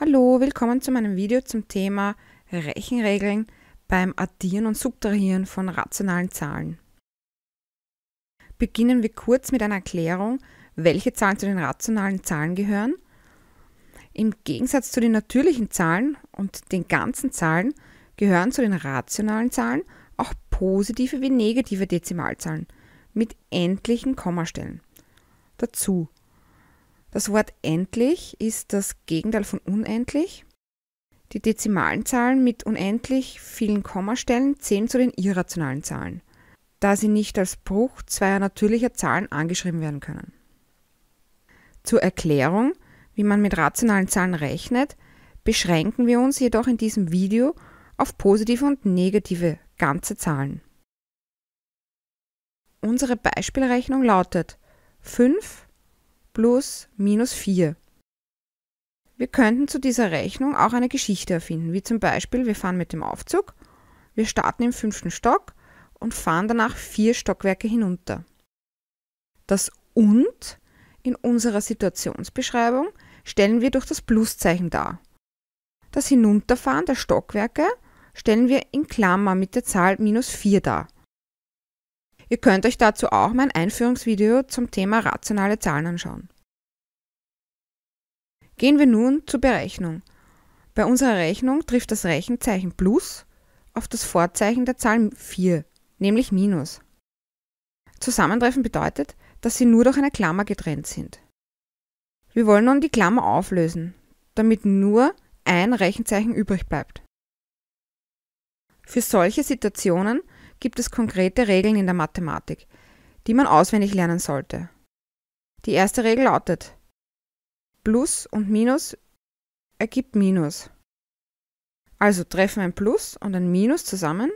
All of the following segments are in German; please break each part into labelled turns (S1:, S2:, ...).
S1: Hallo, willkommen zu meinem Video zum Thema Rechenregeln beim Addieren und Subtrahieren von rationalen Zahlen. Beginnen wir kurz mit einer Erklärung, welche Zahlen zu den rationalen Zahlen gehören. Im Gegensatz zu den natürlichen Zahlen und den ganzen Zahlen gehören zu den rationalen Zahlen auch positive wie negative Dezimalzahlen mit endlichen Kommastellen dazu. Das Wort endlich ist das Gegenteil von unendlich. Die dezimalen Zahlen mit unendlich vielen Kommastellen zählen zu den irrationalen Zahlen, da sie nicht als Bruch zweier natürlicher Zahlen angeschrieben werden können. Zur Erklärung, wie man mit rationalen Zahlen rechnet, beschränken wir uns jedoch in diesem Video auf positive und negative ganze Zahlen. Unsere Beispielrechnung lautet 5 plus minus 4. Wir könnten zu dieser Rechnung auch eine Geschichte erfinden, wie zum Beispiel, wir fahren mit dem Aufzug, wir starten im fünften Stock und fahren danach vier Stockwerke hinunter. Das und in unserer Situationsbeschreibung stellen wir durch das Pluszeichen dar. Das Hinunterfahren der Stockwerke stellen wir in Klammer mit der Zahl minus 4 dar. Ihr könnt euch dazu auch mein Einführungsvideo zum Thema rationale Zahlen anschauen. Gehen wir nun zur Berechnung. Bei unserer Rechnung trifft das Rechenzeichen plus auf das Vorzeichen der Zahl 4, nämlich minus. Zusammentreffen bedeutet, dass sie nur durch eine Klammer getrennt sind. Wir wollen nun die Klammer auflösen, damit nur ein Rechenzeichen übrig bleibt. Für solche Situationen gibt es konkrete Regeln in der Mathematik, die man auswendig lernen sollte. Die erste Regel lautet, Plus und Minus ergibt Minus. Also treffen ein Plus und ein Minus zusammen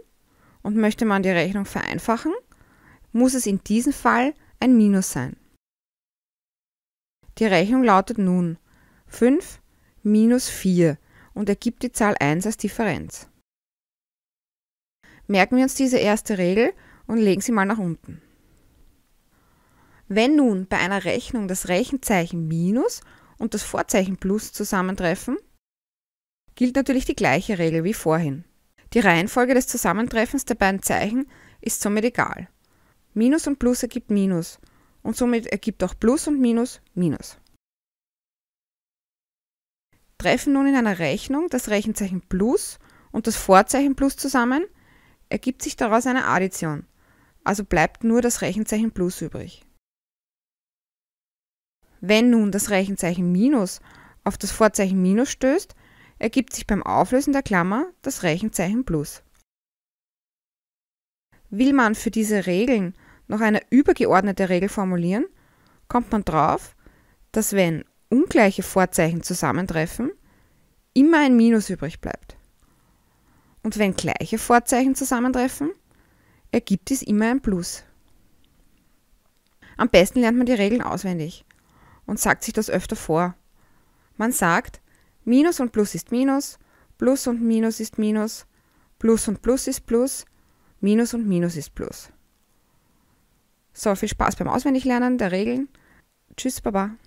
S1: und möchte man die Rechnung vereinfachen, muss es in diesem Fall ein Minus sein. Die Rechnung lautet nun 5 minus 4 und ergibt die Zahl 1 als Differenz. Merken wir uns diese erste Regel und legen sie mal nach unten. Wenn nun bei einer Rechnung das Rechenzeichen Minus und das Vorzeichen Plus zusammentreffen, gilt natürlich die gleiche Regel wie vorhin. Die Reihenfolge des Zusammentreffens der beiden Zeichen ist somit egal. Minus und Plus ergibt Minus und somit ergibt auch Plus und Minus Minus. Treffen nun in einer Rechnung das Rechenzeichen Plus und das Vorzeichen Plus zusammen, ergibt sich daraus eine Addition, also bleibt nur das Rechenzeichen plus übrig. Wenn nun das Rechenzeichen minus auf das Vorzeichen minus stößt, ergibt sich beim Auflösen der Klammer das Rechenzeichen plus. Will man für diese Regeln noch eine übergeordnete Regel formulieren, kommt man drauf, dass wenn ungleiche Vorzeichen zusammentreffen, immer ein Minus übrig bleibt. Und wenn gleiche Vorzeichen zusammentreffen, ergibt dies immer ein Plus. Am besten lernt man die Regeln auswendig und sagt sich das öfter vor. Man sagt, Minus und Plus ist Minus, Plus und Minus ist Minus, Plus und Plus ist Plus, Minus und Minus ist Plus. So, viel Spaß beim Auswendiglernen der Regeln. Tschüss, Baba.